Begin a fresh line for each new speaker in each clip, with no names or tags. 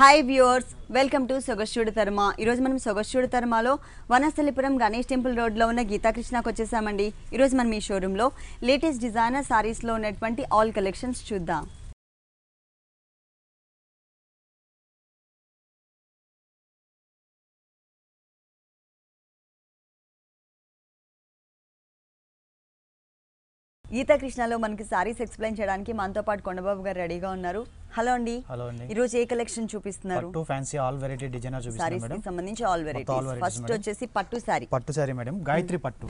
hi viewers welcome to సొగశ్యుడు తర్మ ఈరోజు మనం సొగశ్యుడు తర్మలో వనస్థలిపురం గణేష్ టెంపుల్ రోడ్లో ఉన్న గీతాకృష్ణకు వచ్చేసామండి ఈరోజు మనం ఈ షోరూంలో లేటెస్ట్ డిజైనర్ సారీస్లో ఉన్నటువంటి ఆల్ కలెక్షన్స్ చూద్దాం ఈత కృష్ణలో మనకి సారీస్ ఎక్స్ప్లెయిన్ చేయడానికి మనతో పాటు కొండబాబు గారు రెడీగా ఉన్నారు హలో అండి హలో అండి ఈ రోజు ఏ కలెక్షన్ చూపిస్తున్నారు
ఫ్యాన్సీ ఆల్ వెరైటీ చూపిస్తున్నారు
సంబంధించి ఆల్ వెరైటీ ఫస్ట్ వచ్చేసి పట్టు సారీ
పట్టు సారీ మేడం గాయత్రి పట్టు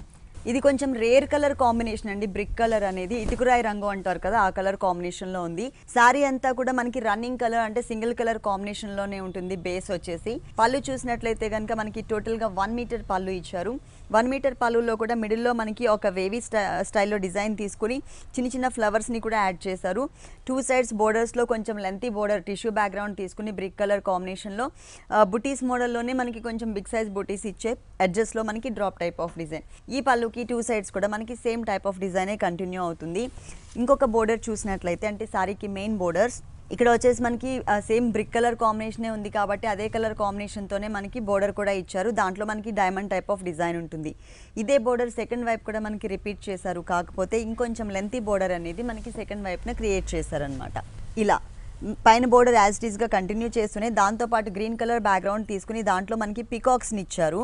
ఇది కొంచెం రేర్ కలర్ కాంబినేషన్ అండి బ్రిక్ కలర్ అనేది ఇటుకురాయి రంగు అంటారు కదా ఆ కలర్ కాంబినేషన్ లో ఉంది సారీ అంతా కూడా మనకి రన్నింగ్ కలర్ అంటే సింగిల్ కలర్ కాంబినేషన్ లోనే ఉంటుంది బేస్ వచ్చేసి పళ్ళు చూసినట్లయితే కనుక మనకి టోటల్ గా వన్ మీటర్ పళ్ళు ఇచ్చారు వన్ మీటర్ పళ్ళులో కూడా మిడిల్ లో మనకి ఒక వేవీ స్టైల్లో డిజైన్ తీసుకుని చిన్న చిన్న ఫ్లవర్స్ ని కూడా యాడ్ చేశారు టూ సైడ్స్ బోర్డర్స్ లో కొంచెం లెంతీ బోర్డర్ టిష్యూ బ్యాక్గ్రౌండ్ తీసుకుని బ్రిక్ కలర్ కాంబినేషన్ లో బుటీస్ మోడల్లోనే మనకి కొంచెం బిగ్ సైజ్ బుటీస్ ఇచ్చే లో మనకి డ్రాప్ టైప్ ఆఫ్ డిజైన్ ఈ పళ్ళు మనకి టూ సైడ్స్ కూడా మనకి సేమ్ టైప్ ఆఫ్ డిజైనే కంటిన్యూ అవుతుంది ఇంకొక బోర్డర్ చూసినట్లయితే అంటే సారీకి మెయిన్ బోర్డర్స్ ఇక్కడ వచ్చేసి మనకి సేమ్ బ్రిక్ కలర్ కాంబినేషనే ఉంది కాబట్టి అదే కలర్ కాంబినేషన్తోనే మనకి బోర్డర్ కూడా ఇచ్చారు దాంట్లో మనకి డైమండ్ టైప్ ఆఫ్ డిజైన్ ఉంటుంది ఇదే బోర్డర్ సెకండ్ వైప్ కూడా మనకి రిపీట్ చేశారు కాకపోతే ఇంకొంచెం లెంతీ బోర్డర్ అనేది మనకి సెకండ్ వైపున క్రియేట్ చేశారనమాట ఇలా పైన బోర్డర్ యాజ్ గా కంటిన్యూ చేస్తూనే దాంతోపాటు గ్రీన్ కలర్ బ్యాక్గ్రౌండ్ తీసుకుని దాంట్లో మనకి పికాక్స్ని ఇచ్చారు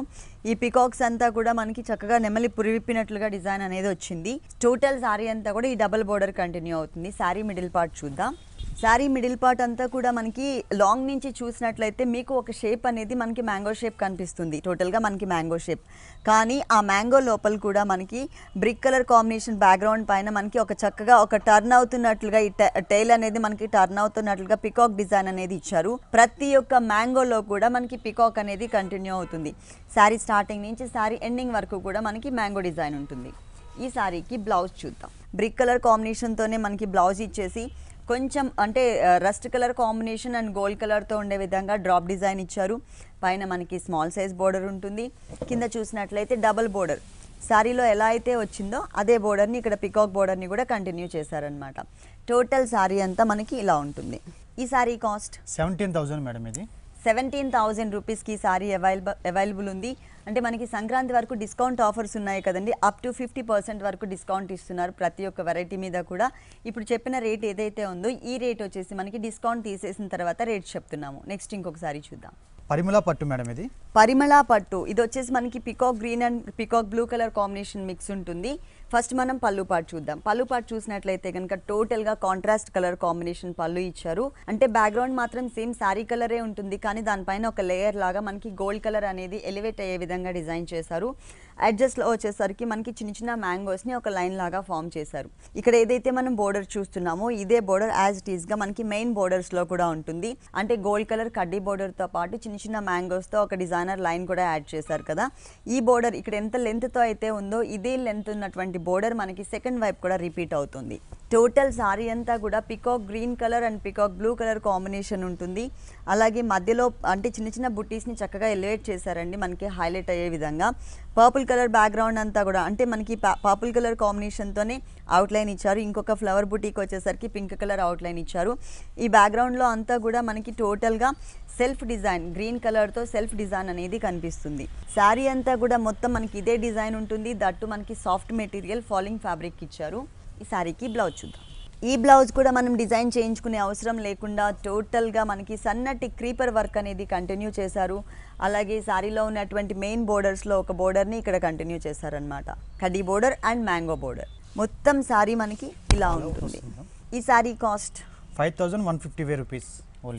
ఈ పికాక్స్ అంతా కూడా మనకి చక్కగా నెమలి పురివిప్పినట్లుగా డిజైన్ అనేది వచ్చింది టోటల్ శారీ అంతా కూడా ఈ డబల్ బోర్డర్ కంటిన్యూ అవుతుంది శారీ మిడిల్ పార్ట్ చూద్దాం శారీ మిడిల్ పార్ట్ అంతా కూడా మనకి లాంగ్ నుంచి చూసినట్లయితే మీకు ఒక షేప్ అనేది మనకి మ్యాంగో షేప్ కనిపిస్తుంది టోటల్గా మనకి మ్యాంగో షేప్ కానీ ఆ మ్యాంగో లోపల కూడా మనకి బ్రిక్ కలర్ కాంబినేషన్ బ్యాక్గ్రౌండ్ పైన మనకి ఒక చక్కగా ఒక టర్న్ అవుతున్నట్లుగా ఈ టైల్ అనేది మనకి టర్న్ అవుతున్నట్లుగా పికాక్ డిజైన్ అనేది ఇచ్చారు ప్రతి ఒక్క మ్యాంగోలో కూడా మనకి పికాక్ అనేది కంటిన్యూ అవుతుంది శారీ స్టార్టింగ్ నుంచి శారీ ఎండింగ్ వరకు కూడా మనకి మ్యాంగో డిజైన్ ఉంటుంది ఈ శారీకి బ్లౌజ్ చూద్దాం బ్రిక్ కలర్ కాంబినేషన్తోనే మనకి బ్లౌజ్ ఇచ్చేసి కొంచెం అంటే rust colour combination and gold కలర్తో ఉండే విధంగా డ్రాప్ డిజైన్ ఇచ్చారు పైన మనకి స్మాల్ సైజ్ బోర్డర్ ఉంటుంది కింద చూసినట్లయితే డబల్ బోర్డర్ శారీలో ఎలా అయితే వచ్చిందో అదే బోర్డర్ని ఇక్కడ పికాక్ బోర్డర్ని కూడా కంటిన్యూ చేశారనమాట టోటల్ శారీ అంతా మనకి ఇలా ఉంటుంది ఈ sari cost seventeen thousand madam ఇది సెవెంటీన్ థౌజండ్ రూపీస్కి సారీ అవైలబుల్ అవైలబుల్ ఉంది అంటే మనకి సంక్రాంతి వరకు డిస్కౌంట్ ఆఫర్స్ ఉన్నాయి కదండి అప్ టు ఫిఫ్టీ పర్సెంట్ వరకు డిస్కౌంట్ ఇస్తున్నారు ప్రతి ఒక్క వెరైటీ మీద కూడా ఇప్పుడు చెప్పిన రేట్ ఏదైతే ఉందో ఈ రేట్ వచ్చేసి మనకి డిస్కౌంట్ తీసేసిన తర్వాత రేట్ చెప్తున్నాము నెక్స్ట్ ఇంకొకసారి చూద్దాం
పరిమళ పట్టు మేడం ఇది
పరిమళ పట్టు ఇది వచ్చేసి మనకి peacock green and peacock blue colour combination mix ఉంటుంది ఫస్ట్ మనం పళ్ళు పాటు చూద్దాం పళ్ళు పాటు చూసినట్లయితే కనుక టోటల్గా కాంట్రాస్ట్ కలర్ కాంబినేషన్ పళ్ళు ఇచ్చారు అంటే బ్యాక్గ్రౌండ్ మాత్రం సేమ్ శారీ కలరే ఉంటుంది కానీ దానిపైన ఒక లేయర్ లాగా మనకి గోల్డ్ కలర్ అనేది ఎలివేట్ అయ్యే విధంగా డిజైన్ చేశారు అడ్జస్ట్లో వచ్చేసరికి మనకి చిన్న చిన్న మ్యాంగోస్ని ఒక లైన్ లాగా ఫామ్ చేశారు ఇక్కడ ఏదైతే మనం బోర్డర్ చూస్తున్నామో ఇదే బోర్డర్ యాజ్ ఇట్ ఈస్గా మనకి మెయిన్ బోర్డర్స్లో కూడా ఉంటుంది అంటే గోల్డ్ కలర్ కడ్డీ బోర్డర్తో పాటు చిన్న చిన్న మ్యాంగోస్తో ఒక డిజైనర్ లైన్ కూడా యాడ్ చేశారు కదా ఈ బోర్డర్ ఇక్కడ ఎంత లెంత్తో అయితే ఉందో ఇదే లెంత్ ఉన్నటువంటి బోర్డర్ మనకి సెకండ్ వైపు కూడా రిపీట్ అవుతుంది టోటల్ సారీ అంతా కూడా peacock green colour and peacock blue colour combination ఉంటుంది అలాగే మధ్యలో అంటే చిన్న చిన్న బుట్టీస్ని చక్కగా ఎలివేట్ చేశారండి మనకి హైలైట్ అయ్యే విధంగా పర్పుల్ కలర్ బ్యాక్గ్రౌండ్ అంతా కూడా అంటే మనకి పర్పుల్ కలర్ కాంబినేషన్తోనే అవుట్లైన్ ఇచ్చారు ఇంకొక ఫ్లవర్ బుటీకి వచ్చేసరికి పింక్ కలర్ అవుట్లైన్ ఇచ్చారు ఈ బ్యాక్గ్రౌండ్లో అంతా కూడా మనకి టోటల్గా సెల్ఫ్ డిజైన్ గ్రీన్ కలర్తో సెల్ఫ్ డిజైన్ అనేది కనిపిస్తుంది శారీ అంతా కూడా మొత్తం మనకి ఇదే డిజైన్ ఉంటుంది దట్టు మనకి సాఫ్ట్ మెటీరియల్ ఫాలింగ్ ఫ్యాబ్రిక్ ఇచ్చారు ఈ శారీకి బ్లౌజ్ చూద్దాం ఈ బ్లౌజ్ కూడా మనం డిజైన్ చేయించుకునే అవసరం లేకుండా టోటల్గా మనకి సన్నటి క్రీపర్ వర్క్ అనేది కంటిన్యూ చేశారు అలాగే శారీలో ఉన్నటువంటి మెయిన్ బోర్డర్స్లో ఒక బోర్డర్ని ఇక్కడ కంటిన్యూ చేశారనమాట కడ్డీ బోర్డర్ అండ్ మ్యాంగో బోర్డర్ మొత్తం శారీ మనకి ఇలా ఉంటుంది ఈ sari cost
five thousand one fifty rupees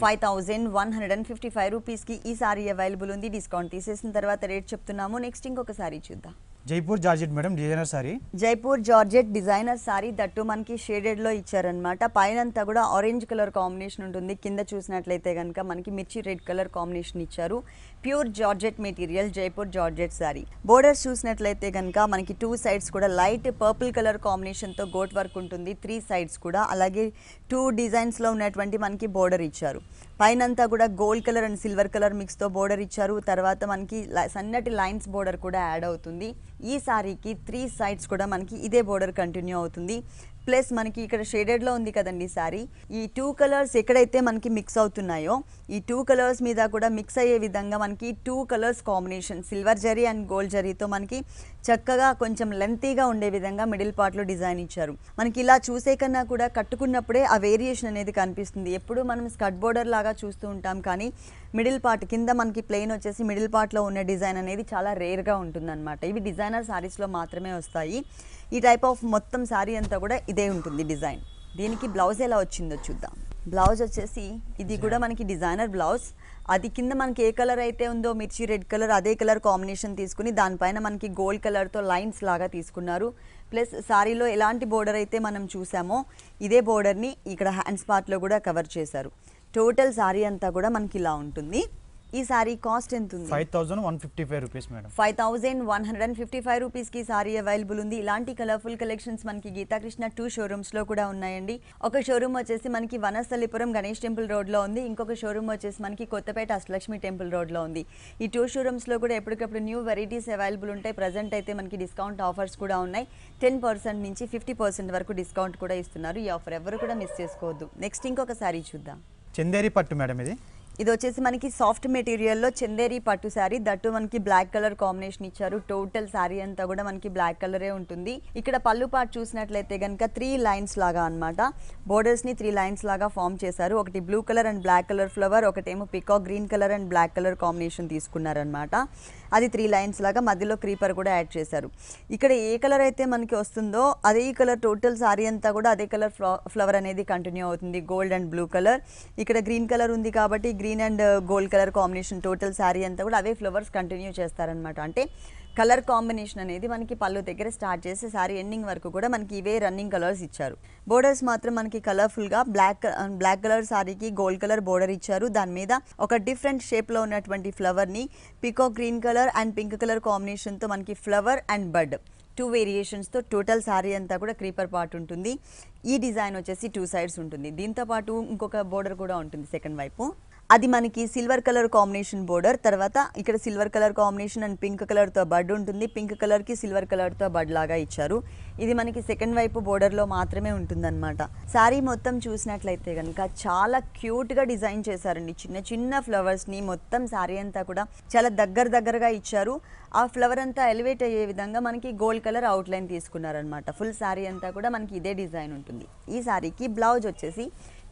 five thousand one hundred and fifty five రూపీస్కి ఈ సారీ అవైలబుల్ ఉంది డిస్కౌంట్ తీసేసిన తర్వాత రేట్ చెప్తున్నాము నెక్స్ట్ ఇంకొక సారీ చూద్దాం
Jaipur georgette madam designer sari
Jaipur georgette designer sari that మనకి షేడెడ్ లో ఇచ్చారనమాట పైన అంతా కూడా ఆరెంజ్ కలర్ కాంబినేషన్ ఉంటుంది కింద చూసినట్లయితే కనుక మనకి మిర్చి రెడ్ కలర్ కాంబినేషన్ ఇచ్చారు pure georgette material Jaipur georgette sari borders చూసినట్లయితే కనుక మనకి టూ సైడ్స్ కూడా లైట్ పర్పుల్ కలర్ కాంబినేషన్తో గోట్ వర్క్ ఉంటుంది త్రీ సైడ్స్ కూడా అలాగే టూ డిజైన్స్లో ఉన్నటువంటి మనకి బోర్డర్ ఇచ్చారు పైనంతా కూడా gold colour and silver colour మిక్స్తో బోర్డర్ ఇచ్చారు తర్వాత మనకి సన్నటి లైన్స్ బోర్డర్ కూడా యాడ్ అవుతుంది ఈ సారీకి త్రీ సైడ్స్ కూడా మనకి ఇదే బోర్డర్ కంటిన్యూ అవుతుంది ప్లస్ మనకి ఇక్కడ షేడెడ్లో ఉంది కదండి సారీ ఈ టూ కలర్స్ ఎక్కడైతే మనకి మిక్స్ అవుతున్నాయో ఈ టూ కలర్స్ మీద కూడా మిక్స్ అయ్యే విధంగా మనకి two colours combination silver zari and gold జరీతో మనకి చక్కగా కొంచెం లెంతీగా ఉండే విధంగా మిడిల్ పార్ట్లో డిజైన్ ఇచ్చారు మనకి ఇలా చూసే కన్నా కూడా కట్టుకున్నప్పుడే ఆ వేరియేషన్ అనేది కనిపిస్తుంది ఎప్పుడు మనం స్కట్ బోర్డర్ లాగా చూస్తూ ఉంటాం కానీ మిడిల్ పార్ట్ కింద మనకి ప్లెయిన్ వచ్చేసి మిడిల్ పార్ట్లో ఉన్న డిజైన్ అనేది చాలా రేర్గా ఉంటుందన్నమాట ఇవి డిజైనర్ శారీస్లో మాత్రమే వస్తాయి ఈ టైప్ ఆఫ్ మొత్తం శారీ అంతా కూడా ఇదే ఉంటుంది డిజైన్ దీనికి బ్లౌజ్ ఎలా వచ్చిందో చూద్దాం బ్లౌజ్ వచ్చేసి ఇది కూడా మనకి డిజైనర్ బ్లౌజ్ అది కింద మనకి ఏ కలర్ అయితే ఉందో మిర్చి రెడ్ కలర్ అదే కలర్ కాంబినేషన్ తీసుకుని దానిపైన మనకి గోల్డ్ కలర్తో లైన్స్ లాగా తీసుకున్నారు ప్లస్ శారీలో ఎలాంటి బోర్డర్ అయితే మనం చూసామో ఇదే బోర్డర్ని ఇక్కడ హ్యాండ్స్ పార్ట్లో కూడా కవర్ చేశారు టోటల్ సారీ అంతా కూడా మనకి ఇలా ఉంటుంది ఈ సారీ కాస్ట్ ఎంత ఉంది five
thousand one fifty five rupees madam
five thousand one hundred and fifty five రూపీస్కి సారీ అవైలబుల్ ఉంది ఇలాంటి కలర్ఫుల్ కలెక్షన్స్ మనకి గీతాకృష్ణ టూ షోరూమ్స్లో కూడా ఉన్నాయండి ఒక షోరూమ్ వచ్చేసి మనకి వనస్థలిపురం గణేష్ టెంపుల్ రోడ్లో ఉంది ఇంకొక షోరూమ్ వచ్చేసి మనకి కొత్తపేట అష్టలక్ష్మి టెంపుల్ రోడ్లో ఉంది ఈ టూ షోరూమ్స్లో కూడా ఎప్పటికప్పుడు న్యూ వెరైటీస్ అవైలబుల్ ఉంటాయి ప్రజెంట్ అయితే మనకి డిస్కౌంట్ ఆఫర్స్ కూడా ఉన్నాయి టెన్ పర్సెంట్ నుంచి ఫిఫ్టీ పర్సెంట్ వరకు డిస్కౌంట్ కూడా ఇస్తున్నారు ఈ ఆఫర్ ఎవరు కూడా మిస్ చేసుకోవద్దు నెక్స్ట్ ఇంకొక సారీ చూద్దాం
చందేరి పట్టు మేడం ఇది
ఇది వచ్చేసి మనకి సాఫ్ట్ మెటీరియల్లో చందేరి పట్టు శారీ దట్టు మనకి బ్లాక్ కలర్ కాంబినేషన్ ఇచ్చారు టోటల్ శారీ అంతా కూడా మనకి బ్లాక్ కలరే ఉంటుంది ఇక్కడ పళ్ళు పాటు చూసినట్లయితే కనుక త్రీ లైన్స్ లాగా అనమాట బోర్డర్స్ని త్రీ లైన్స్ లాగా ఫామ్ చేశారు ఒకటి blue colour and black colour flower ఒకటేమో peacock green colour and black colour combination తీసుకున్నారనమాట అది త్రీ లైన్స్ లాగా మధ్యలో క్రీపర్ కూడా యాడ్ చేశారు ఇక్కడ ఏ కలర్ అయితే మనకి వస్తుందో అదే కలర్ టోటల్ సారీ అంతా కూడా అదే కలర్ ఫ్లవర్ అనేది కంటిన్యూ అవుతుంది గోల్డ్ అండ్ బ్లూ కలర్ ఇక్కడ గ్రీన్ కలర్ ఉంది కాబట్టి green and gold colour combination total sari అంతా కూడా అవే ఫ్లవర్స్ కంటిన్యూ చేస్తారనమాట అంటే కలర్ కాంబినేషన్ అనేది మనకి పళ్ళు దగ్గర స్టార్ట్ చేసి సారీ ఎండింగ్ వరకు కూడా మనకి ఇవే రన్నింగ్ కలర్స్ ఇచ్చారు బోర్డర్స్ మాత్రం మనకి కలర్ఫుల్గా బ్లాక్ బ్లాక్ కలర్ సారీకి గోల్డ్ కలర్ బోర్డర్ ఇచ్చారు దాని మీద ఒక డిఫరెంట్ షేప్లో ఉన్నటువంటి ఫ్లవర్ని peacock green colour and pink colour కాంబినేషన్తో మనకి ఫ్లవర్ అండ్ బడ్ టూ వేరియేషన్స్తో టోటల్ సారీ అంతా కూడా క్రీపర్ పార్ట్ ఉంటుంది ఈ డిజైన్ వచ్చేసి టూ సైడ్స్ ఉంటుంది దీంతోపాటు ఇంకొక బోర్డర్ కూడా ఉంటుంది సెకండ్ వైపు అది మనకి సిల్వర్ కలర్ కాంబినేషన్ బోర్డర్ తర్వాత ఇక్కడ silver colour combination and pink కలర్తో బడ్ ఉంటుంది పింక్ కలర్కి సిల్వర్ కలర్తో బడ్ లాగా ఇచ్చారు ఇది మనకి సెకండ్ వైపు బోర్డర్లో మాత్రమే ఉంటుందన్నమాట శారీ మొత్తం చూసినట్లయితే కనుక చాలా క్యూట్గా డిజైన్ చేశారండి చిన్న చిన్న ఫ్లవర్స్ని మొత్తం శారీ అంతా కూడా చాలా దగ్గర దగ్గరగా ఇచ్చారు ఆ ఫ్లవర్ అంతా ఎలివేట్ అయ్యే విధంగా మనకి గోల్డ్ కలర్ అవుట్లైన్ తీసుకున్నారనమాట ఫుల్ శారీ అంతా కూడా మనకి ఇదే డిజైన్ ఉంటుంది ఈ శారీకి బ్లౌజ్ వచ్చేసి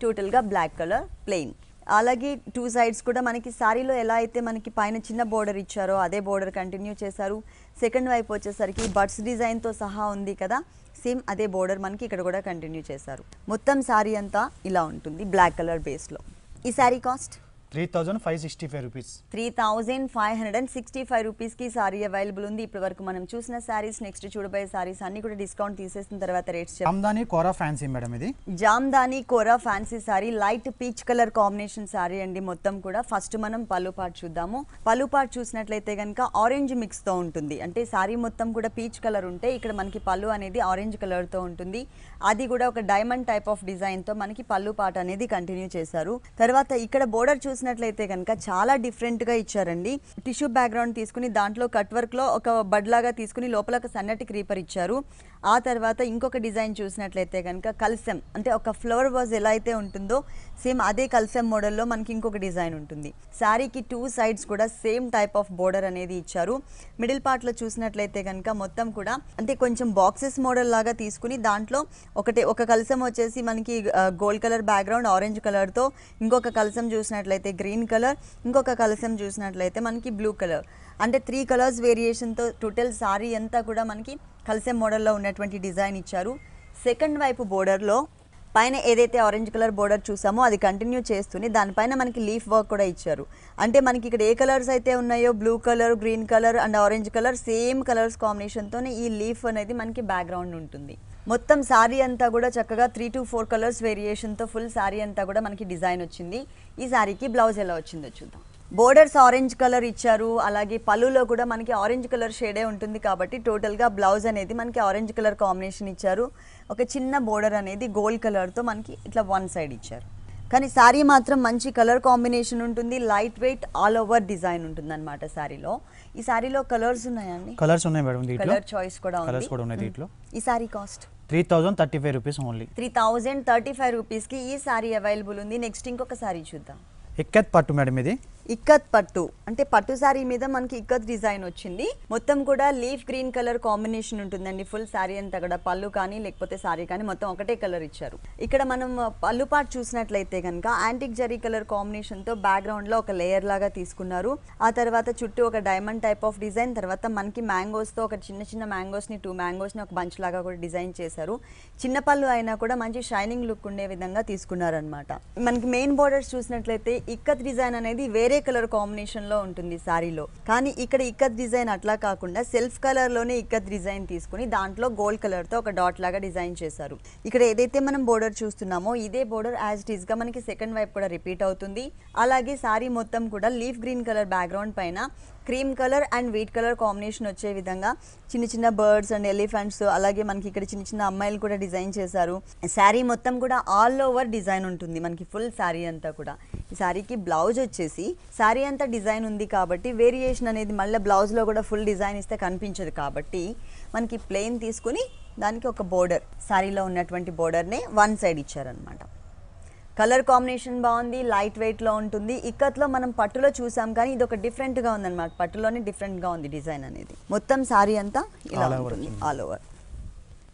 టోటల్గా బ్లాక్ కలర్ ప్లెయిన్ అలాగే టూ సైడ్స్ కూడా మనకి శారీలో ఎలా అయితే మనకి పైన చిన్న బోర్డర్ ఇచ్చారో అదే బోర్డర్ కంటిన్యూ చేశారు సెకండ్ వైపు వచ్చేసరికి బర్డ్స్ డిజైన్తో సహా ఉంది కదా సేమ్ అదే బోర్డర్ మనకి ఇక్కడ కూడా కంటిన్యూ చేశారు మొత్తం శారీ అంతా ఇలా ఉంటుంది బ్లాక్ కలర్ బేస్లో ఈ sari cost three thousand five sixty five rupees three thousand five hundred and sixty five రూపీస్కి సారీ అవైలబుల్ ఉంది ఇప్పటి వరకు మనం చూసిన సారీస్ నెక్స్ట్ చూడబోయే సారీస్ అన్ని కూడా డిస్కౌంట్ తీసేసిన తర్వాత rates
Jamdani Kora fancy madam ఇది
Jamdani Kora fancy sari light peach colour combination sari అండి మొత్తం కూడా ఫస్ట్ మనం పళ్ళు పాటు చూద్దాము పళ్ళు పాటు చూసినట్లయితే కనుక ఆరెంజ్ మిక్స్తో ఉంటుంది అంటే సారీ మొత్తం కూడా పీచ్ కలర్ ఉంటే ఇక్కడ మనకి పళ్ళు అనేది ఆరెంజ్ కలర్తో ఉంటుంది అది కూడా ఒక డైమండ్ టైప్ ఆఫ్ డిజైన్తో మనకి పళ్ళు పాట అనేది కంటిన్యూ చేశారు తర్వాత ఇక్కడ బోర్డర్ చూసి చూసినట్లయితే కనుక చాలా డిఫరెంట్గా ఇచ్చారండి టిష్యూ బ్యాక్గ్రౌండ్ తీసుకుని దాంట్లో కట్ లో ఒక బడ్లాగా తీసుకుని లోపల ఒక సన్నటి క్రీపర్ ఇచ్చారు ఆ తర్వాత ఇంకొక డిజైన్ చూసినట్లయితే కనుక కల్సెం అంటే ఒక ఫ్లవర్ వాజ్ ఎలా అయితే ఉంటుందో సేమ్ అదే కల్సెం మోడల్లో మనకి ఇంకొక డిజైన్ ఉంటుంది శారీకి టూ సైడ్స్ కూడా సేమ్ టైప్ ఆఫ్ బోర్డర్ అనేది ఇచ్చారు మిడిల్ పార్ట్లో చూసినట్లయితే కనుక మొత్తం కూడా అంటే కొంచెం బాక్సెస్ మోడల్ లాగా తీసుకుని దాంట్లో ఒకటే ఒక కల్సం వచ్చేసి మనకి గోల్డ్ కలర్ బ్యాక్గ్రౌండ్ ఆరెంజ్ కలర్తో ఇంకొక కల్సం చూసినట్లయితే చూసినట్లయితే గ్రీన్ కలర్ ఇంకొక కలసం చూసినట్లయితే మనకి బ్లూ కలర్ అంటే త్రీ కలర్స్ వేరియేషన్తో టోటల్ సారీ అంతా కూడా మనకి కలసం మోడల్లో ఉన్నటువంటి డిజైన్ ఇచ్చారు సెకండ్ వైపు బోర్డర్లో పైన ఏదైతే ఆరెంజ్ కలర్ బోర్డర్ చూసామో అది కంటిన్యూ చేస్తుంది దానిపైన మనకి లీఫ్ వర్క్ కూడా ఇచ్చారు అంటే మనకి ఇక్కడ ఏ కలర్స్ అయితే ఉన్నాయో blue colour green colour and orange colour same colours కాంబినేషన్తోనే ఈ లీఫ్ అనేది మనకి బ్యాక్గ్రౌండ్ ఉంటుంది మొత్తం శారీ అంతా కూడా చక్కగా త్రీ టు ఫోర్ కలర్స్ వేరియేషన్తో ఫుల్ శారీ అంతా కూడా మనకి డిజైన్ వచ్చింది ఈ శారీకి బ్లౌజ్ ఎలా వచ్చిందో చూద్దాం బోర్డర్స్ ఆరెంజ్ కలర్ ఇచ్చారు అలాగే పలులో కూడా మనకి ఆరెంజ్ కలర్ షేడే ఉంటుంది కాబట్టి టోటల్గా బ్లౌజ్ అనేది మనకి ఆరెంజ్ కలర్ కాంబినేషన్ ఇచ్చారు ఒక చిన్న బోర్డర్ అనేది గోల్డ్ కలర్తో మనకి ఇట్లా వన్ సైడ్ ఇచ్చారు కానీ శారీ మాత్రం మంచి కలర్ కాంబినేషన్ ఉంటుంది light weight all over design ఉంటుంది అనమాట శారీలో ఈ శారీలో కలర్స్ ఉన్నాయండి
కలర్స్ ఉన్నాయి మేడం కలర్ చాయిస్ కూడా కలర్స్ కూడా ఉన్నాయి దీంట్లో
ఈ sari cost
three thousand thirty five rupees only
three thousand thirty five రూపీస్కి ఈ శారీ అవైలబుల్ ఉంది నెక్స్ట్ ఇంకొక శారీ చూద్దాం ఎక్కత్ పట్టు మేడం ఇది ఇక్కత్ పట్టు అంటే పట్టు శారీ మీద మనకి ఇక్కత్ డిజైన్ వచ్చింది మొత్తం కూడా లీఫ్ గ్రీన్ కలర్ కాంబినేషన్ ఉంటుందండి ఫుల్ శారీ అంతా కూడా పళ్ళు కానీ లేకపోతే శారీ కానీ మొత్తం ఒకటే కలర్ ఇచ్చారు ఇక్కడ మనం పళ్ళు పాటు చూసినట్లయితే కనుక యాంటిక్ జరీ కలర్ కాంబినేషన్ తో గ్రౌండ్ లో ఒక లేయర్ లాగా తీసుకున్నారు ఆ తర్వాత చుట్టూ ఒక డైమండ్ టైప్ ఆఫ్ డిజైన్ తర్వాత మనకి మ్యాంగోస్ తో ఒక చిన్న చిన్న మ్యాంగోస్ ని టూ మ్యాంగోస్ ని ఒక బంచ్ లాగా కూడా డిజైన్ చేశారు చిన్న పళ్ళు అయినా కూడా మంచి షైనింగ్ లుక్ ఉండే విధంగా తీసుకున్నారనమాట మనకి మెయిన్ బోర్డర్స్ చూసినట్లయితే ఇక్కత్ డిజైన్ అనేది వేరే వేరే కలర్ కాంబినేషన్ లో ఉంటుంది సారీలో కానీ ఇక్కడ ఇక్కత్ డిజైన్ అట్లా కాకుండా సెల్ఫ్ కలర్ లోనే ఇక్కత్ డిజైన్ తీసుకుని దాంట్లో గోల్డ్ కలర్ తో ఒక డాట్ లాగా డిజైన్ చేశారు ఇక్కడ ఏదైతే మనం బోర్డర్ చూస్తున్నామో ఇదే బోర్డర్ యాజ్ గా మనకి సెకండ్ వైపు కూడా రిపీట్ అవుతుంది అలాగే సారీ మొత్తం కూడా లీఫ్ గ్రీన్ కలర్ బ్యాక్గ్రౌండ్ పైన cream colour and white colour combination వచ్చే విధంగా చిన్న చిన్న బర్డ్స్ అండ్ ఎలిఫెంట్స్ అలాగే మనకి ఇక్కడ చిన్న చిన్న అమ్మాయిలు కూడా డిజైన్ చేశారు శారీ మొత్తం కూడా ఆల్ ఓవర్ డిజైన్ ఉంటుంది మనకి ఫుల్ శారీ అంతా కూడా శారీకి బ్లౌజ్ వచ్చేసి శారీ అంతా డిజైన్ ఉంది కాబట్టి వేరియేషన్ అనేది మళ్ళీ బ్లౌజ్లో కూడా ఫుల్ డిజైన్ ఇస్తే కనిపించదు కాబట్టి మనకి ప్లెయిన్ తీసుకుని దానికి ఒక బోర్డర్ శారీలో ఉన్నటువంటి బోర్డర్నే వన్ సైడ్ ఇచ్చారనమాట కలర్ కాంబినేషన్ బాగుంది లైట్ వెయిట్లో ఉంటుంది ఇక్కత్లో మనం పట్టులో చూసాం కానీ ఇది ఒక డిఫరెంట్గా ఉందన్నమాట పట్టులోనే డిఫరెంట్గా ఉంది డిజైన్ అనేది మొత్తం శారీ అంతా ఇలా ఉంటుంది ఆల్ ఓవర్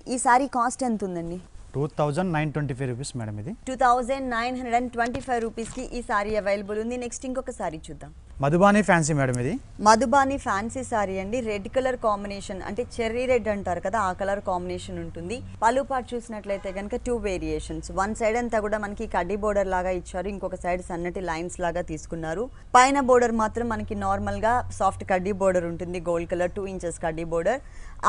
ఈ శారీ కాస్ట్ ఎంత ఉందండి
two thousand nine twenty five rupees madam ఇది
two thousand nine hundred and twenty five రూపీస్కి ఈ సారీ అవైలబుల్ ఉంది నెక్స్ట్ ఇంకొక సారీ చూద్దాం
మధుబాని ఫ్యాన్సీ మేడం ఇది
మధుబాని ఫ్యాన్సీ సారీ అండి రెడ్ కలర్ కాంబినేషన్ అంటే చెర్రీ రెడ్ అంటారు కదా ఆ కలర్ కాంబినేషన్ ఉంటుంది పలు పాట చూసినట్లయితే కనుక టూ వేరియేషన్స్ వన్ సైడ్ అంతా కూడా మనకి కడ్డీ బోర్డర్ లాగా ఇచ్చారు ఇంకొక సైడ్ సన్నటి లైన్స్ లాగా తీసుకున్నారు పైన బోర్డర్ మాత్రం మనకి నార్మల్గా సాఫ్ట్ కడ్డీ బోర్డర్ ఉంటుంది గోల్డ్ కలర్ టూ ఇంచెస్ కడ్డీ బోర్డర్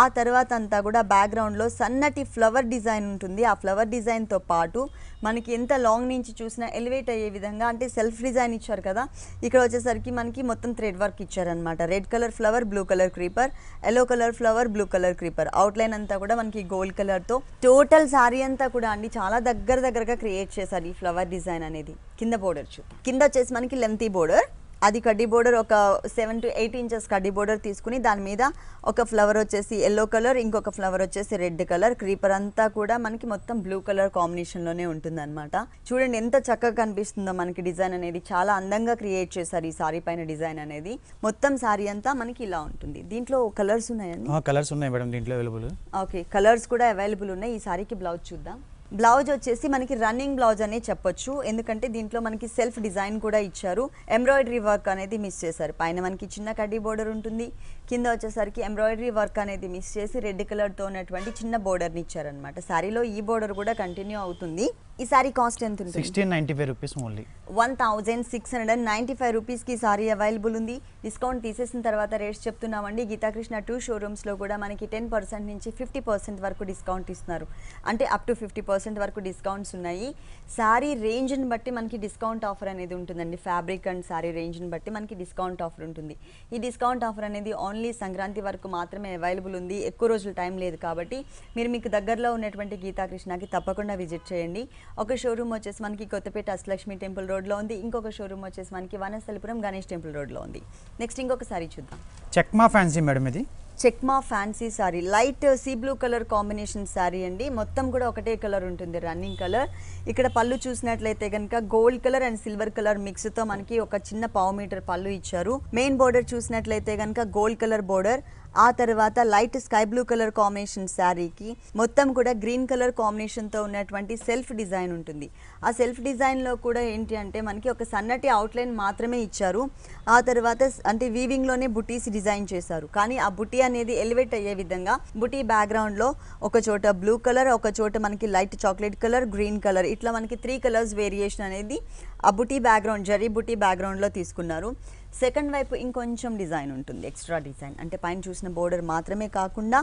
ఆ తర్వాత అంతా కూడా బ్యాక్గ్రౌండ్లో సన్నటి ఫ్లవర్ డిజైన్ ఉంటుంది ఆ ఫ్లవర్ డిజైన్తో పాటు మనకి ఎంత లాంగ్ నుంచి చూసినా ఎలివేట్ అయ్యే విధంగా అంటే సెల్ఫ్ డిజైన్ ఇచ్చారు కదా ఇక్కడ వచ్చేసరికి మనకి మొత్తం థ్రెడ్ వర్క్ ఇచ్చారనమాట red colour flower blue colour creeper yellow colour flower blue colour creeper outline అంతా కూడా మనకి గోల్డ్ కలర్తో టోటల్ శారీ అంతా కూడా అండి చాలా దగ్గర దగ్గరగా క్రియేట్ చేశారు ఈ ఫ్లవర్ డిజైన్ అనేది కింద బోర్డర్ చూ కింద వచ్చేసి మనకి లెంతీ బోర్డర్ అది కడ్డీ బోర్డర్ ఒక సెవెన్ టు ఎయిట్ ఇంచెస్ కడ్డీ బోర్డర్ తీసుకుని దాని మీద ఒక ఫ్లవర్ వచ్చేసి ఎల్లో కలర్ ఇంకొక ఫ్లవర్ వచ్చేసి రెడ్ కలర్ క్రీపర్ అంతా కూడా మనకి మొత్తం బ్లూ కలర్ కాంబినేషన్లోనే ఉంటుందన్నమాట చూడండి ఎంత చక్కగా కనిపిస్తుందో మనకి డిజైన్ అనేది చాలా అందంగా క్రియేట్ చేశారు ఈ సారీ పైన డిజైన్ అనేది మొత్తం సారీ అంతా మనకి ఇలా ఉంటుంది దీంట్లో కలర్స్ ఉన్నాయండి
కలర్స్ ఉన్నాయి మేడం దీంట్లో అవైలబుల్
ఓకే కలర్స్ కూడా అవైలబుల్ ఉన్నాయి ఈ సారీకి బ్లౌజ్ చూద్దాం బ్లౌజ్ వచ్చేసి మనకి రన్నింగ్ బ్లౌజ్ అనే చెప్పొచ్చు ఎందుకంటే దీంట్లో మనకి సెల్ఫ్ డిజైన్ కూడా ఇచ్చారు ఎంబ్రాయిడరీ వర్క్ అనేది మిస్ చేశారు పైన మనకి చిన్న కడ్డీ బోర్డర్ ఉంటుంది కింద వచ్చేసరికి ఎంబ్రాయిడరీ వర్క్ అనేది మిస్ చేసి రెడ్ కలర్తో ఉన్నటువంటి చిన్న బోర్డర్ని ఇచ్చారనమాట శారీలో ఈ బోర్డర్ కూడా కంటిన్యూ అవుతుంది ఈ సారీ కాస్ట్ ఎంత ఉంది sixteen
ninety five rupees only
one thousand six hundred and ninety five రూపీస్కి సారీ అవైలబుల్ ఉంది డిస్కౌంట్ తీసేసిన తర్వాత రేట్స్ చెప్తున్నామండి గీతాకృష్ణ టూ షోరూమ్స్లో కూడా మనకి టెన్ పర్సెంట్ నుంచి ఫిఫ్టీ పర్సెంట్ వరకు డిస్కౌంట్ ఇస్తున్నారు అంటే అప్ టు ఫిఫ్టీ పర్సెంట్ వరకు డిస్కౌంట్స్ ఉన్నాయి సారీ రేంజ్ని బట్టి మనకి డిస్కౌంట్ ఆఫర్ అనేది ఉంటుందండి ఫ్యాబ్రిక్ అండ్ సారీ రేంజ్ని బట్టి మనకి డిస్కౌంట్ ఆఫర్ ఉంటుంది ఈ డిస్కౌంట్ ఆఫర్ అనేది ఓన్లీ సంక్రాంతి వరకు మాత్రమే అవైలబుల్ ఉంది ఎక్కువ రోజులు టైం లేదు కాబట్టి మీరు మీకు దగ్గరలో ఉన్నటువంటి గీతాకృష్ణకి తప్పకుండా విజిట్ చేయండి ఒక షోరూమ్ వచ్చేసి మనకి కొత్తపేట అష్టలక్ష్మి టెంపుల్ రోడ్లో ఉంది ఇంకొక షోరూమ్ వచ్చేసి మనకి వనస్థలిపురం గణేష్ టెంపుల్ రోడ్లో ఉంది నెక్స్ట్ ఇంకొక సారీ చూద్దాం
చెక్మా ఫ్యాన్సీ మేడం ఇది
చెక్మా fancy sari light sea blue colour combination sari అండి మొత్తం కూడా ఒకటే కలర్ ఉంటుంది రన్నింగ్ కలర్ ఇక్కడ పళ్ళు చూసినట్లయితే కనుక gold colour and silver colour మిక్స్తో మనకి ఒక చిన్న పావు మీటర్ పళ్ళు ఇచ్చారు మెయిన్ బోర్డర్ చూసినట్లయితే కనుక గోల్డ్ కలర్ బోర్డర్ ఆ తర్వాత light sky blue colour combination శారీకి మొత్తం కూడా గ్రీన్ కలర్ కాంబినేషన్తో ఉన్నటువంటి సెల్ఫ్ డిజైన్ ఉంటుంది ఆ సెల్ఫ్ డిజైన్లో కూడా ఏంటి అంటే మనకి ఒక సన్నటి అవుట్లైన్ మాత్రమే ఇచ్చారు ఆ తర్వాత అంటే వీవింగ్లోనే బుటీస్ డిజైన్ చేశారు కానీ ఆ బుటీ అనేది ఎలివేట్ అయ్యే విధంగా బుటీ బ్యాక్గ్రౌండ్లో ఒక చోట బ్లూ కలర్ ఒక చోట మనకి light chocolate colour green colour ఇట్లా మనకి త్రీ కలర్స్ వేరియేషన్ అనేది ఆ బుటీ బ్యాక్గ్రౌండ్ జరీ బుటీ బ్యాక్గ్రౌండ్లో తీసుకున్నారు సెకండ్ వైపు ఇంకొంచెం డిజైన్ ఉంటుంది ఎక్స్ట్రా డిజైన్ అంటే పైన చూసిన బోర్డర్ మాత్రమే కాకుండా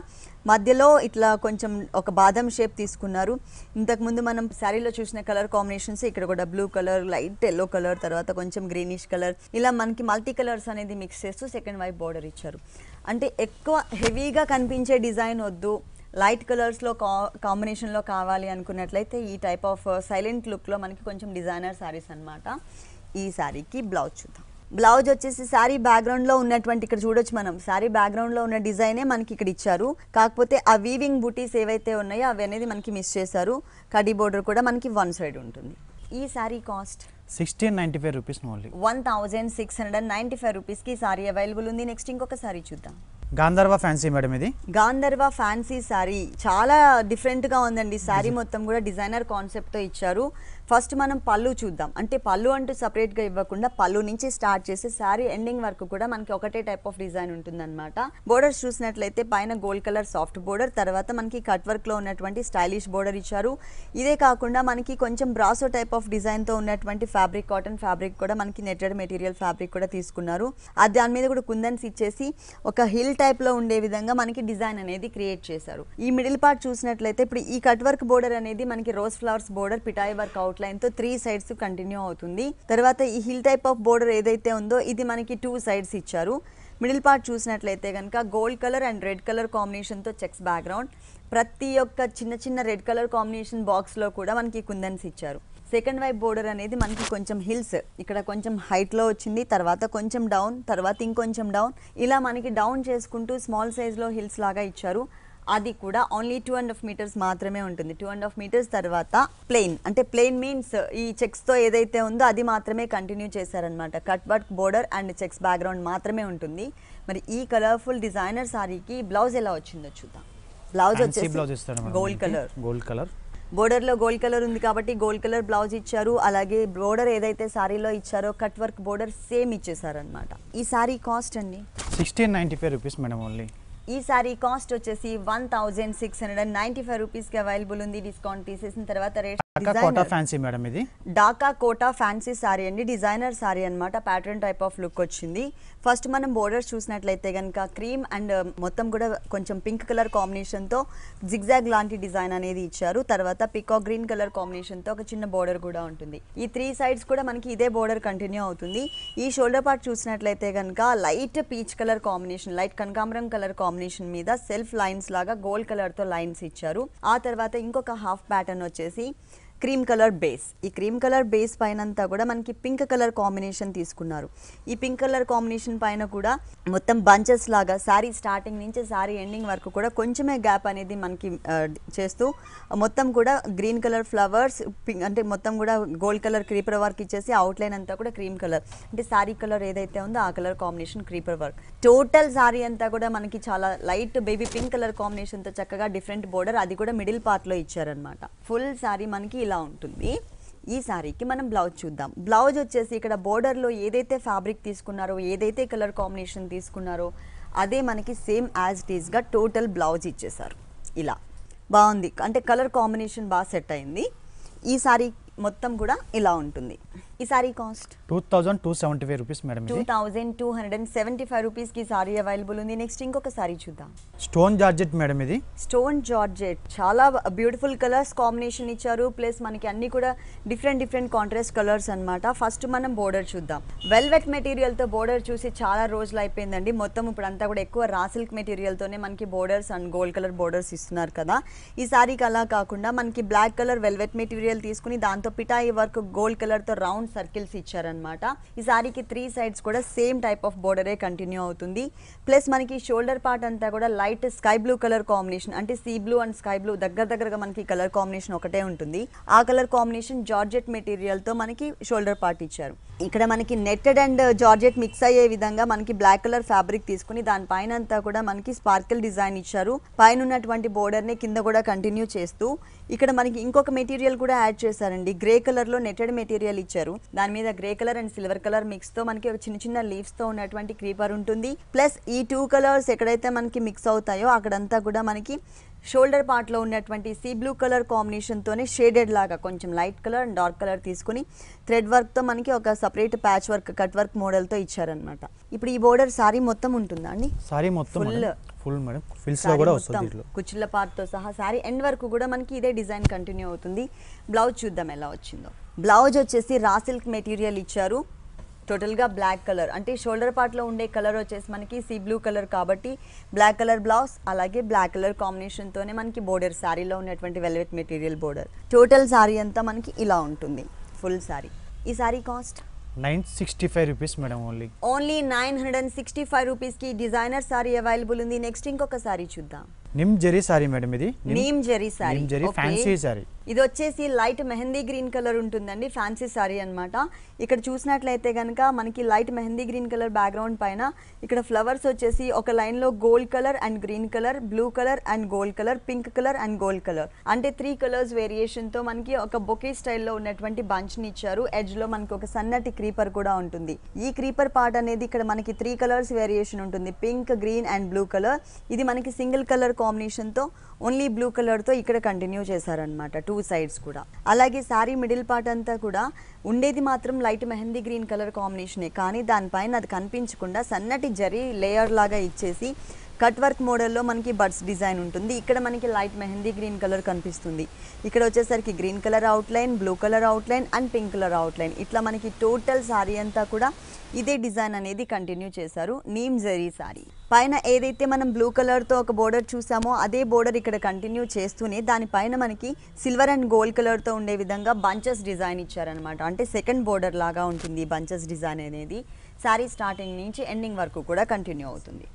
మధ్యలో ఇట్లా కొంచెం ఒక బాదం షేప్ తీసుకున్నారు ఇంతకుముందు మనం శారీలో చూసిన కలర్ కాంబినేషన్స్ ఇక్కడ కూడా blue colour light yellow colour తర్వాత కొంచెం గ్రీనిష్ కలర్ ఇలా మనకి మల్టీ కలర్స్ అనేది మిక్స్ చేస్తూ సెకండ్ వైపు బోర్డర్ ఇచ్చారు అంటే ఎక్కువ హెవీగా కనిపించే డిజైన్ వద్దు లైట్ కలర్స్లో కా కాంబినేషన్లో కావాలి అనుకున్నట్లయితే ఈ టైప్ ఆఫ్ సైలెంట్ లుక్లో మనకి కొంచెం డిజైనర్ శారీస్ అనమాట ఈ శారీకి బ్లౌజ్ చూద్దాం బ్లౌజ్ వచ్చేసి శారీ బ్యాక్గ్రౌండ్లో ఉన్నటువంటి ఇక్కడ చూడొచ్చు మనం శారీ బ్యాక్గ్రౌండ్లో ఉన్న డిజైనే మనకి ఇక్కడ ఇచ్చారు కాకపోతే ఆ వీవింగ్ బూటీస్ ఏవైతే ఉన్నాయో అవి అనేది మనకి మిస్ చేశారు కడీ బోర్డర్ కూడా మనకి వన్ సైడ్ ఉంటుంది ఈ sari cost
sixteen ninety five rupees only
one thousand six hundred ninety five రూపీస్కి సారీ అవైలబుల్ ఉంది నెక్స్ట్ ఇంకొక సారీ చూద్దాం
గాంధర్వ ఫ్యాన్సీ మేడం ఇది
గాంధర్వ ఫ్యాన్సీ శారీ చాలా డిఫరెంట్గా ఉందండి శారీ మొత్తం కూడా డిజైనర్ కాన్సెప్ట్తో ఇచ్చారు ఫస్ట్ మనం పళ్ళు చూద్దాం అంటే పళ్ళు అంటూ సపరేట్గా ఇవ్వకుండా పళ్ళు నుంచి స్టార్ట్ చేసి శారీ ఎండింగ్ వరకు కూడా మనకి ఒకటే టైప్ ఆఫ్ డిజైన్ ఉంటుందన్నమాట బోర్డర్స్ చూసినట్లయితే పైన గోల్డ్ కలర్ సాఫ్ట్ బోర్డర్ తర్వాత మనకి కట్ వర్క్లో ఉన్నటువంటి స్టైలిష్ బోర్డర్ ఇచ్చారు ఇదే కాకుండా మనకి కొంచెం బ్రాసో టైప్ ఆఫ్ డిజైన్తో ఉన్నటువంటి ఫ్యాబ్రిక్ కాటన్ ఫ్యాబ్రిక్ కూడా మనకి నెట్టెడ్ మెటీరియల్ ఫ్యాబ్రిక్ కూడా తీసుకున్నారు అది దాని మీద కూడా కుందన్స్ ఇచ్చేసి ఒక హిల్ టైప్లో ఉండే విధంగా మనకి డిజైన్ అనేది క్రియేట్ చేశారు ఈ మిడిల్ పార్ట్ చూసినట్లయితే ఇప్పుడు ఈ కట్ వర్క్ బోర్డర్ అనేది మనకి రోజ్ ఫ్లవర్స్ బోర్డర్ పిటాయి వర్క్ అవుట్ అవుట్ లైన్ తో త్రీ సైడ్స్ కంటిన్యూ అవుతుంది తర్వాత ఈ హిల్ టైప్ ఆఫ్ బోర్డర్ ఏదైతే ఉందో ఇది మనకి టూ సైడ్స్ ఇచ్చారు మిడిల్ పార్ట్ చూసినట్లయితే కనుక gold colour and red colour కాంబినేషన్తో చెక్స్ బ్యాక్గ్రౌండ్ ప్రతి ఒక్క చిన్న చిన్న రెడ్ కలర్ కాంబినేషన్ బాక్స్లో కూడా మనకి కుందన్స్ ఇచ్చారు సెకండ్ వైప్ బోర్డర్ అనేది మనకి కొంచెం హిల్స్ ఇక్కడ కొంచెం హైట్లో వచ్చింది తర్వాత కొంచెం డౌన్ తర్వాత ఇంకొంచెం డౌన్ ఇలా మనకి డౌన్ చేసుకుంటూ స్మాల్ సైజ్లో హిల్స్ లాగా ఇచ్చారు అది కూడా only two and half metres మాత్రమే ఉంటుంది టూ అండ్ హాఫ్ మీటర్స్ తర్వాత ప్లెయిన్ అంటే ప్లెయిన్ మీన్స్ ఈ చెక్స్తో ఏదైతే ఉందో అది మాత్రమే కంటిన్యూ చేశారనమాట cut work border and checks background మాత్రమే ఉంటుంది మరి ఈ కలర్ఫుల్ డిజైనర్ సారీకి బ్లౌజ్ ఎలా వచ్చిందో చూద్దాం బ్లౌజ్ వచ్చేసి గోల్డ్ కలర్ గోల్డ్ కలర్ బోర్డర్లో గోల్డ్ కలర్ ఉంది కాబట్టి గోల్డ్ కలర్ బ్లౌజ్ ఇచ్చారు అలాగే బోర్డర్ ఏదైతే సారీలో ఇచ్చారో కట్ వర్క్ బోర్డర్ సేమ్ ఇచ్చేసారనమాట ఈ సారీ కాస్ట్ అండి
sixteen ninety five rupees madam only
ఈ సారీ కాస్ట్ వచ్చేసి one thousand six hundred and ninety five రూపీస్కి అవైలబుల్ ఉంది డిస్కౌంట్ తీసేసిన తర్వాత రేట్ డాకా కోటా ఫ్యాన్సీ సారీ అండి డిజైనర్ సారీ అనమాట ప్యాటర్న్ టైప్ ఆఫ్ లుక్ వచ్చింది ఫస్ట్ మనం బోర్డర్స్ చూసినట్లయితే కనుక క్రీమ్ అండ్ మొత్తం కూడా కొంచెం పింక్ కలర్ కాంబినేషన్తో జిగ్జాగ్ లాంటి డిజైన్ అనేది ఇచ్చారు తర్వాత పికా గ్రీన్ కలర్ కాంబినేషన్తో ఒక చిన్న బోర్డర్ కూడా ఉంటుంది ఈ త్రీ సైడ్స్ కూడా మనకి ఇదే బోర్డర్ కంటిన్యూ అవుతుంది ఈ షోల్డర్ పార్ట్ చూసినట్లయితే కనుక light peach colour combination light కనకాంబరం కలర్ కాంబినేషన్ మీద సెల్ఫ్ లైన్స్ లాగా గోల్డ్ కలర్తో లైన్స్ ఇచ్చారు ఆ తర్వాత ఇంకొక హాఫ్ ప్యాటర్న్ వచ్చేసి క్రీమ్ కలర్ బేస్ ఈ క్రీమ్ కలర్ బేస్ పైన అంతా కూడా మనకి పింక్ కలర్ కాంబినేషన్ తీసుకున్నారు ఈ పింక్ కలర్ కాంబినేషన్ పైన కూడా మొత్తం బంచెస్ లాగా శారీ స్టార్టింగ్ నుంచి శారీ ఎండింగ్ వరకు కూడా కొంచెమే గ్యాప్ అనేది మనకి చేస్తూ మొత్తం కూడా గ్రీన్ కలర్ ఫ్లవర్స్ అంటే మొత్తం కూడా గోల్డ్ కలర్ క్రీపర్ వర్క్ ఇచ్చేసి అవుట్లైన్ అంతా కూడా క్రీమ్ కలర్ అంటే శారీ కలర్ ఏదైతే ఉందో ఆ colour combination creeper work total sari అంతా కూడా మనకి చాలా లైట్ బేబీ పింక్ కలర్ కాంబినేషన్తో చక్కగా డిఫరెంట్ బోర్డర్ అది కూడా మిడిల్ పార్ట్లో ఇచ్చారనమాట ఫుల్ శారీ మనకి ఇలా ఉంటుంది ఈ శారీకి మనం బ్లౌజ్ చూద్దాం బ్లౌజ్ వచ్చేసి ఇక్కడ బోర్డర్లో ఏదైతే ఫ్యాబ్రిక్ తీసుకున్నారో ఏదైతే కలర్ కాంబినేషన్ తీసుకున్నారో అదే మనకి సేమ్ యాజ్ ఇట్ ఈస్గా టోటల్ బ్లౌజ్ ఇచ్చేసారు ఇలా బాగుంది అంటే కలర్ కాంబినేషన్ బాగా సెట్ అయింది ఈ శారీ మొత్తం కూడా ఇలా ఉంటుంది ఈ sari cost
two thousand two seventy five rupees madam two
thousand two hundred and seventy five rupees కి సారీ అవైలబుల్ ఉంది నెక్స్ట్ ఇంకొక సారీ చూద్దాం
స్టోన్ జార్జెట్ మేడం ఇది
స్టోన్ జార్జెట్ చాలా బ్యూటిఫుల్ కలర్స్ కాంబినేషన్ ఇచ్చారు ప్లస్ మనకి అన్ని కూడా డిఫరెంట్ డిఫరెంట్ కాంట్రాస్ట్ కలర్స్ అనమాట ఫస్ట్ మనం బోర్డర్ చూద్దాం వెల్వెట్ మెటీరియల్ తో బోర్డర్ చూసి చాలా రోజులు అయిపోయిందండి మొత్తం ఇప్పుడు అంతా కూడా ఎక్కువ రా సిల్క్ మెటీరియల్ తోనే మనకి borders and gold colour borders ఇస్తున్నారు కదా ఈ సారీకి అలా కాకుండా మనకి బ్లాక్ కలర్ వెల్వెట్ మెటీరియల్ తీసుకుని దాంతో పిటాయి వర్క్ గోల్డ్ కలర్ తో రౌండ్ సర్కిల్స్ ఇచ్చారనమాట ఈ శారీకి త్రీ సైడ్స్ కూడా సేమ్ టైప్ ఆఫ్ బోర్డరే కంటిన్యూ అవుతుంది ప్లస్ మనకి షోల్డర్ పార్ట్ అంతా కూడా light sky blue colour combination అంటే sea blue and sky blue దగ్గర దగ్గరగా మనకి కలర్ కాంబినేషన్ ఒకటే ఉంటుంది ఆ కలర్ కాంబినేషన్ జార్జెట్ మెటీరియల్తో మనకి షోల్డర్ పార్ట్ ఇచ్చారు ఇక్కడ మనకి నెట్టెడ్ అండ్ జార్జెట్ మిక్స్ అయ్యే విధంగా మనకి బ్లాక్ కలర్ ఫ్యాబ్రిక్ తీసుకుని దానిపైన అంతా కూడా మనకి స్పార్కిల్ డిజైన్ ఇచ్చారు పైన ఉన్నటువంటి బోర్డర్ని కింద కూడా కంటిన్యూ చేస్తూ ఇక్కడ మనకి ఇంకొక మెటీరియల్ కూడా యాడ్ చేశారండి గ్రే కలర్లో నెట్టెడ్ మెటీరియల్ ఇచ్చారు ఇచ్చారు దాని మీద grey colour and silver colour mix తో మనకి ఒక చిన్న చిన్న లీవ్స్ తో ఉన్నటువంటి క్రీపర్ ఉంటుంది ప్లస్ ఈ టూ కలర్స్ ఎక్కడైతే మనకి మిక్స్ అవుతాయో అక్కడంతా కూడా మనకి షోల్డర్ పార్ట్లో ఉన్నటువంటి సీ బ్లూ కలర్ కాంబినేషన్తోనే షేడెడ్ లాగా కొంచెం light colour and dark colour తీసుకుని థ్రెడ్ వర్క్తో మనకి ఒక separate patch work cut work మోడల్తో ఇచ్చారనమాట ఇప్పుడు ఈ బోర్డర్ సారీ మొత్తం ఉంటుందా అండి
సారీ మొత్తం ఫుల్ ఫుల్ మేడం ఫిల్స్ లో కూడా వస్తుంది
కుచ్చిళ్ళ పార్ట్తో సహా సారీ ఎండ్ వరకు కూడా మనకి ఇదే డిజైన్ కంటిన్యూ అవుతుంది బ్లౌజ్ చూద్దాం ఎలా వచ్చిందో బ్లౌజ్ వచ్చేసి రా సిల్క్ మెటీరియల్ ఇచ్చారు టోటల్గా బ్లాక్ కలర్ అంటే షోల్డర్ పార్ట్లో ఉండే కలర్ వచ్చేసి మనకి సీ బ్లూ కలర్ కాబట్టి బ్లాక్ కలర్ బ్లౌజ్ అలాగే బ్లాక్ కలర్ కాంబినేషన్తోనే మనకి బోర్డర్ శారీలో ఉన్నటువంటి velvet material border total sari అంతా మనకి ఇలా ఉంటుంది ఫుల్ శారీ ఈ sari cost
nine sixty five rupees madam only
only nine hundred and sixty five రూపీస్కి డిజైనర్ శారీ అవైలబుల్ ఉంది నెక్స్ట్ ఇంకొక శారీ చూద్దాం
నిమ్ జరీ సారీ మేడం ఇది నీమ్
జరీ సారీ నిమ్ జరీ ఫ్యాన్సీ సారీ ఇది వచ్చేసి లైట్ మెహందీ గ్రీన్ కలర్ ఉంటుందండి ఫ్యాన్సీ సారీ అనమాట ఇక్కడ చూసినట్లయితే కనుక మనకి light mehndi green colour background పైన ఇక్కడ ఫ్లవర్స్ వచ్చేసి ఒక లైన్లో gold colour and green colour blue colour and gold colour pink colour and gold colour అంటే త్రీ కలర్స్ వేరియేషన్తో మనకి ఒక బొకే స్టైల్లో ఉన్నటువంటి బంచ్ని ఇచ్చారు ఎడ్జ్లో మనకి ఒక సన్నటి క్రీపర్ కూడా ఉంటుంది ఈ క్రీపర్ పార్ట్ అనేది ఇక్కడ మనకి త్రీ కలర్స్ వేరియేషన్ ఉంటుంది pink green and blue colour ఇది మనకి సింగిల్ కలర్ కాంబినేషన్తో ఓన్లీ బ్లూ కలర్తో ఇక్కడ కంటిన్యూ చేశారనమాట టూ సైడ్స్ కూడా అలాగే శారీ మిడిల్ పార్ట్ అంతా కూడా ఉండేది మాత్రం లైట్ మెహందీ గ్రీన్ కలర్ కాంబినేషనే కానీ దానిపైన అది కనిపించకుండా సన్నటి జరీ లేయర్ లాగా ఇచ్చేసి కట్ వర్క్ మోడల్లో మనకి బర్డ్స్ డిజైన్ ఉంటుంది ఇక్కడ మనకి లైట్ మెహందీ గ్రీన్ కలర్ కనిపిస్తుంది ఇక్కడ వచ్చేసరికి green colour outline blue colour outline and pink colour outline ఇట్లా మనకి టోటల్ సారీ అంతా కూడా ఇదే డిజైన్ అనేది కంటిన్యూ చేశారు నీమ్ జరీ సారీ పైన ఏదైతే మనం బ్లూ కలర్తో ఒక బోర్డర్ చూసామో అదే బోర్డర్ ఇక్కడ కంటిన్యూ చేస్తూనే దానిపైన మనకి సిల్వర్ అండ్ గోల్డ్ కలర్తో ఉండే విధంగా బంచెస్ డిజైన్ ఇచ్చారనమాట అంటే సెకండ్ బోర్డర్ లాగా ఉంటుంది బంచెస్ డిజైన్ అనేది శారీ స్టార్టింగ్ నుంచి ఎండింగ్ వరకు కూడా కంటిన్యూ అవుతుంది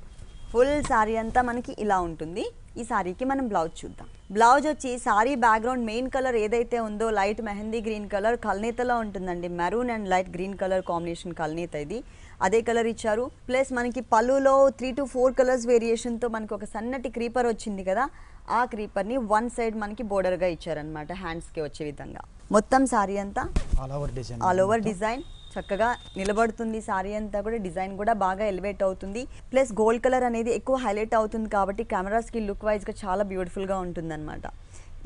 ఫుల్ శారీ అంతా మనకి ఇలా ఉంటుంది ఈ శారీకి మనం బ్లౌజ్ చూద్దాం బ్లౌజ్ వచ్చి శారీ బ్యాక్గ్రౌండ్ మెయిన్ కలర్ ఏదైతే ఉందో లైట్ మెహందీ గ్రీన్ కలర్ కల్నీతలో ఉంటుందండి maroon and light green colour combination కల్నీత ఇది అదే కలర్ ఇచ్చారు ప్లస్ మనకి పళ్ళులో త్రీ టు ఫోర్ కలర్స్ వేరియేషన్తో మనకి ఒక సన్నటి క్రీపర్ వచ్చింది కదా ఆ క్రీపర్ని వన్ సైడ్ మనకి బోర్డర్గా ఇచ్చారనమాట హ్యాండ్స్కి వచ్చే విధంగా మొత్తం శారీ అంతా ఆల్ ఓవర్ డిజైన్ చక్కగా నిలబడుతుంది సారీ అంతా కూడా డిజైన్ కూడా బాగా ఎలివేట్ అవుతుంది ప్లస్ గోల్డ్ కలర్ అనేది ఎక్కువ హైలైట్ అవుతుంది కాబట్టి కెమెరాస్కి లుక్ వైజ్గా చాలా బ్యూటిఫుల్గా ఉంటుంది అనమాట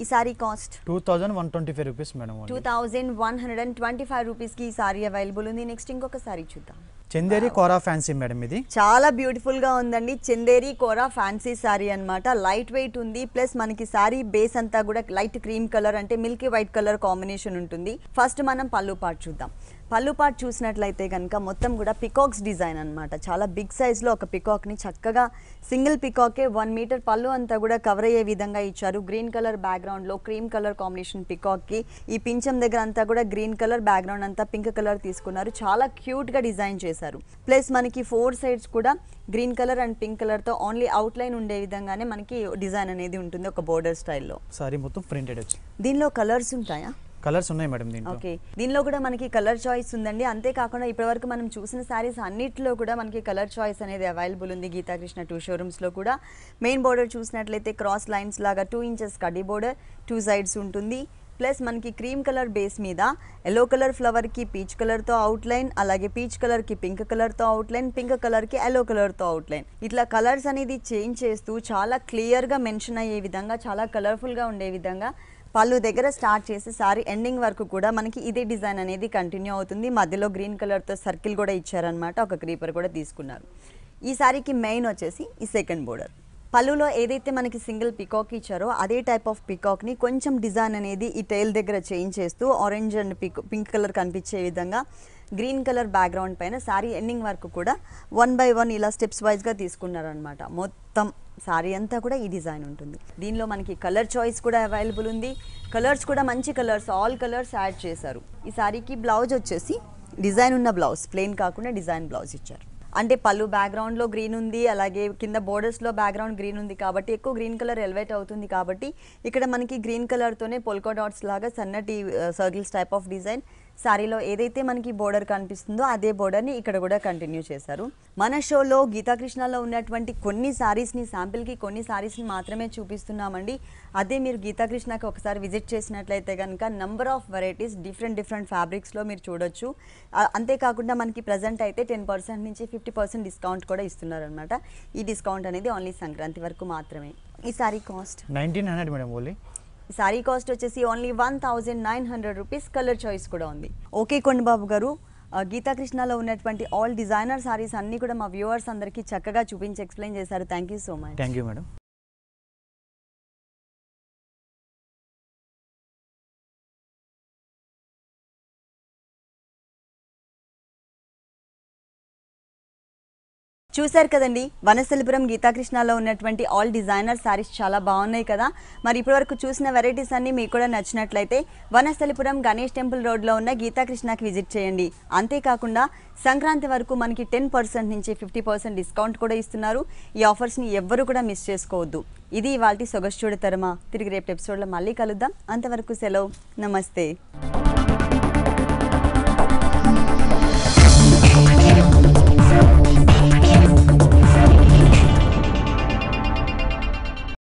ఈ sari cost
two thousand one twenty five rupees madam two
thousand one hundred and twenty five రూపీస్కి ఈ సారీ అవైలబుల్ ఉంది నెక్స్ట్ ఇంకొక సారీ చూద్దాం
చందేరి కోరా ఫ్యాన్సీ మేడం ఇది
చాలా బ్యూటిఫుల్ గా ఉందండి చందేరి కోరా ఫ్యాన్సీ సారీ అనమాట లైట్ వెయిట్ ఉంది ప్లస్ మనకి సారీ బేస్ అంతా కూడా లైట్ క్రీమ్ కలర్ అంటే మిల్కీ వైట్ కలర్ కాంబినేషన్ ఉంటుంది ఫస్ట్ మనం పళ్ళు పాటు చూద్దాం పళ్ళు పాటు చూసినట్లయితే కనుక మొత్తం కూడా పికాక్స్ డిజైన్ అనమాట చాలా బిగ్ సైజ్లో ఒక పికాక్ని చక్కగా సింగిల్ పికాకే వన్ మీటర్ పళ్ళు అంతా కూడా కవర్ అయ్యే విధంగా ఇచ్చారు గ్రీన్ కలర్ బ్యాక్గ్రౌండ్లో క్రీమ్ కలర్ కాంబినేషన్ పికాక్కి ఈ పింఛం దగ్గర అంతా కూడా గ్రీన్ కలర్ బ్యాక్గ్రౌండ్ అంతా పింక్ కలర్ తీసుకున్నారు చాలా క్యూట్గా డిజైన్ చేశారు చేశారు ప్లస్ మనకి ఫోర్ సైడ్స్ కూడా green colour and pink colour తో ఓన్లీ అవుట్ లైన్ ఉండే విధంగానే మనకి డిజైన్ అనేది ఉంటుంది ఒక బోర్డర్ స్టైల్లో
సారీ మొత్తం ప్రింటెడ్
దీనిలో కలర్స్ ఉంటాయా
కలర్స్ ఉన్నాయి మేడం దీంట్లో ఓకే
దీనిలో కూడా మనకి కలర్ చాయిస్ ఉందండి అంతేకాకుండా ఇప్పటివరకు మనం చూసిన శారీస్ అన్నిట్లో కూడా మనకి కలర్ చాయిస్ అనేది అవైలబుల్ ఉంది గీతాకృష్ణ టూ షోరూమ్స్లో కూడా మెయిన్ బోర్డర్ చూసినట్లయితే క్రాస్ లైన్స్ లాగా టూ ఇంచెస్ కడ్డీ బోర్డర్ టూ సైడ్స్ ఉంటుంది ప్లస్ మనకి క్రీమ్ కలర్ బేస్ మీద ఎల్లో కలర్ ఫ్లవర్కి పీచ్ కలర్తో అవుట్లైన్ అలాగే పీచ్ కలర్కి పింక్ కలర్తో అవుట్లైన్ పింక్ కలర్కి ఎల్లో కలర్తో అవుట్లైన్ ఇట్లా కలర్స్ అనేది చేంజ్ చేస్తూ చాలా క్లియర్గా మెన్షన్ అయ్యే విధంగా చాలా కలర్ఫుల్గా ఉండే విధంగా పళ్ళు దగ్గర స్టార్ట్ చేసి సారీ ఎండింగ్ వరకు కూడా మనకి ఇదే డిజైన్ అనేది కంటిన్యూ అవుతుంది మధ్యలో గ్రీన్ కలర్తో సర్కిల్ కూడా ఇచ్చారనమాట ఒక క్రీపర్ కూడా తీసుకున్నారు ఈ సారీకి మెయిన్ వచ్చేసి ఈ సెకండ్ బోర్డర్ పళ్ళులో ఏదైతే మనకి సింగిల్ పికాక్ ఇచ్చారో అదే టైప్ ఆఫ్ పికాక్ని కొంచెం డిజైన్ అనేది ఈ టైల్ దగ్గర చేంజ్ చేస్తూ orange and pick pink colour కనిపించే విధంగా గ్రీన్ కలర్ బ్యాక్గ్రౌండ్ పైన శారీ ఎండింగ్ వర్క్ కూడా వన్ బై వన్ ఇలా స్టెప్స్ వైజ్గా తీసుకున్నారనమాట మొత్తం శారీ అంతా కూడా ఈ డిజైన్ ఉంటుంది దీనిలో మనకి కలర్ చాయిస్ కూడా అవైలబుల్ ఉంది కలర్స్ కూడా మంచి కలర్స్ ఆల్ కలర్స్ యాడ్ చేశారు ఈ శారీకి బ్లౌజ్ వచ్చేసి డిజైన్ ఉన్న బ్లౌజ్ ప్లెయిన్ కాకుండా డిజైన్ బ్లౌజ్ ఇచ్చారు అంటే పళ్ళు లో గ్రీన్ ఉంది అలాగే కింద బోర్డర్స్ లో బ్యాక్గ్రౌండ్ గ్రీన్ ఉంది కాబట్టి ఎక్కువ గ్రీన్ కలర్ ఎలివేట్ అవుతుంది కాబట్టి ఇక్కడ మనకి గ్రీన్ కలర్ తోనే పొల్కో డాట్స్ లాగా సన్నటి సర్కిల్స్ టైప్ ఆఫ్ డిజైన్ శారీలో ఏదైతే మనకి బోర్డర్ కనిపిస్తుందో అదే బోర్డర్ని ఇక్కడ కూడా కంటిన్యూ చేశారు మన షోలో గీతాకృష్ణలో ఉన్నటువంటి కొన్ని శారీస్ని శాంపిల్కి కొన్ని శారీస్ని మాత్రమే చూపిస్తున్నామండి అదే మీరు గీతాకృష్ణకి ఒకసారి విజిట్ చేసినట్లయితే కనుక number of varieties different different ఫ్యాబ్రిక్స్లో మీరు చూడొచ్చు అంతేకాకుండా మనకి ప్రజెంట్ అయితే టెన్ పర్సెంట్ నుంచి ఫిఫ్టీ పర్సెంట్ డిస్కౌంట్ కూడా ఇస్తున్నారనమాట ఈ డిస్కౌంట్ అనేది ఓన్లీ సంక్రాంతి వరకు మాత్రమే ఈ sari cost
nineteen hundred madam only
sari cost వచ్చేసి only one thousand nine hundred rupees colour choice కూడా ఉంది ఓకే కొండబాబు గారు గీతాకృష్ణలో ఉన్నటువంటి ఆల్ డిజైనర్ శారీస్ అన్ని కూడా మా వ్యూవర్స్ అందరికీ చక్కగా చూపించి ఎక్స్ప్లెయిన్ చేశారు thank you so much thank you madam చూశారు కదండి వనశలిపురం గీతాకృష్ణలో ఉన్నటువంటి ఆల్ డిజైనర్ శారీస్ చాలా బాగున్నాయి కదా మరి ఇప్పటివరకు చూసిన వెరైటీస్ అన్నీ మీకు కూడా నచ్చినట్లయితే వనశలిపురం గణేష్ టెంపుల్ రోడ్లో ఉన్న గీతాకృష్ణకి విజిట్ చేయండి అంతేకాకుండా సంక్రాంతి వరకు మనకి టెన్ పర్సెంట్ నుంచి ఫిఫ్టీ పర్సెంట్ డిస్కౌంట్ కూడా ఇస్తున్నారు ఈ ఆఫర్స్ని ఎవ్వరు కూడా మిస్ చేసుకోవద్దు ఇది ఇవాళ సొగస్ చూడతరమా తిరిగి రేపు ఎపిసోడ్లో మళ్ళీ కలుద్దాం అంతవరకు సెలవు నమస్తే